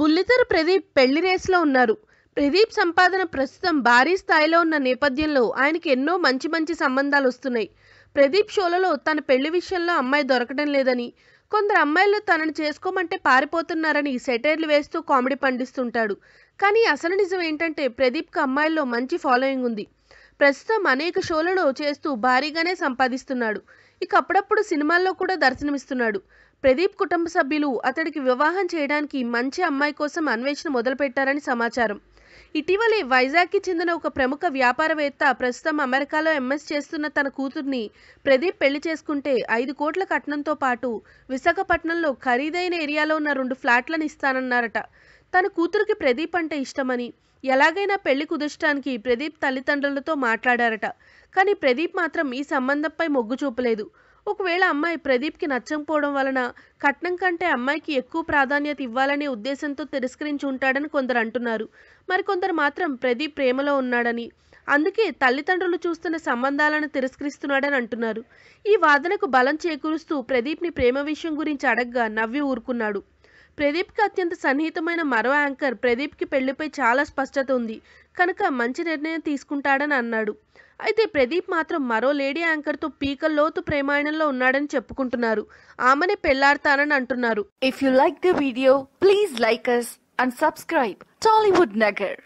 బుల్లితెర ప్రదీప్ పెళ్లి రేసులో ఉన్నారు ప్రదీప్ సంపాదన ప్రస్తుతం భారీ స్థాయిలో ఉన్న నేపథ్యంలో ఆయనకి ఎన్నో మంచి మంచి సంబంధాలు వస్తున్నాయి ప్రదీప్ షోలలో తన పెళ్లి విషయంలో అమ్మాయి దొరకడం లేదని కొందరు అమ్మాయిలు తనను చేసుకోమంటే పారిపోతున్నారని సెటైర్లు వేస్తూ కామెడీ పండిస్తుంటాడు కానీ అసలు నిజం ఏంటంటే ప్రదీప్కి అమ్మాయిల్లో మంచి ఫాలోయింగ్ ఉంది ప్రస్తుతం అనేక షోలలో చేస్తూ భారీగానే సంపాదిస్తున్నాడు ఇక అప్పుడప్పుడు సినిమాల్లో కూడా దర్శనమిస్తున్నాడు ప్రదీప్ కుటుంబ సభ్యులు అతడికి వివాహం చేయడానికి మంచి అమ్మాయి కోసం అన్వేషణ మొదలుపెట్టారని సమాచారం ఇటీవలే వైజాగ్కి చెందిన ఒక ప్రముఖ వ్యాపారవేత్త ప్రస్తుతం అమెరికాలో ఎంఎస్ చేస్తున్న తన కూతుర్ని ప్రదీప్ పెళ్లి చేసుకుంటే ఐదు కోట్ల కట్నంతో పాటు విశాఖపట్నంలో ఖరీదైన ఏరియాలో ఉన్న రెండు ఫ్లాట్లను ఇస్తానన్నారట తన కూతురికి ప్రదీప్ అంటే ఇష్టమని ఎలాగైనా పెళ్లి కుదర్చడానికి ప్రదీప్ తల్లిదండ్రులతో మాట్లాడారట కానీ ప్రదీప్ మాత్రం ఈ సంబంధంపై మొగ్గు చూపలేదు ఒకవేళ అమ్మాయి ప్రదీప్కి నచ్చకపోవడం వలన కట్నం కంటే అమ్మాయికి ఎక్కువ ప్రాధాన్యత ఇవ్వాలనే ఉద్దేశంతో తిరస్కరించి ఉంటాడని కొందరు అంటున్నారు మరికొందరు మాత్రం ప్రదీప్ ప్రేమలో ఉన్నాడని అందుకే తల్లిదండ్రులు చూస్తున్న సంబంధాలను తిరస్కరిస్తున్నాడని అంటున్నారు ఈ వాదనకు బలం చేకూరుస్తూ ప్రదీప్ని ప్రేమ విషయం గురించి అడగ్గా నవ్వి ఊరుకున్నాడు ప్రదీప్కి అత్యంత సన్నిహితమైన మరో యాంకర్ ప్రదీప్కి పెళ్లిపై చాలా స్పష్టత ఉంది కనుక మంచి నిర్ణయం తీసుకుంటాడని అన్నాడు అయితే ప్రదీప్ మాత్రం మరో లేడీ యాంకర్తో పీక లోతు ప్రేమాయణంలో ఉన్నాడని చెప్పుకుంటున్నారు ఆమెనే పెళ్లాడతానని అంటున్నారు if you like the video please like us and subscribe Tollywood Nagar